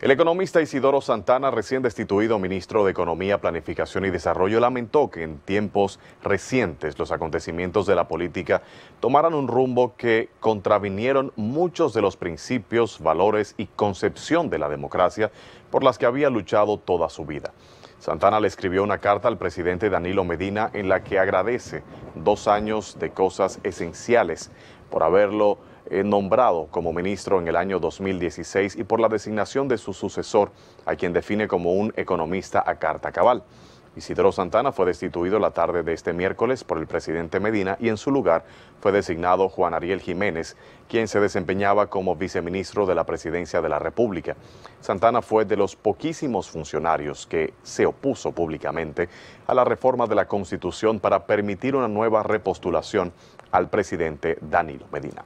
El economista Isidoro Santana, recién destituido ministro de Economía, Planificación y Desarrollo, lamentó que en tiempos recientes los acontecimientos de la política tomaran un rumbo que contravinieron muchos de los principios, valores y concepción de la democracia por las que había luchado toda su vida. Santana le escribió una carta al presidente Danilo Medina en la que agradece dos años de cosas esenciales por haberlo eh, nombrado como ministro en el año 2016 y por la designación de su sucesor, a quien define como un economista a carta cabal. Isidro Santana fue destituido la tarde de este miércoles por el presidente Medina y en su lugar fue designado Juan Ariel Jiménez, quien se desempeñaba como viceministro de la Presidencia de la República. Santana fue de los poquísimos funcionarios que se opuso públicamente a la reforma de la Constitución para permitir una nueva repostulación al presidente Danilo Medina.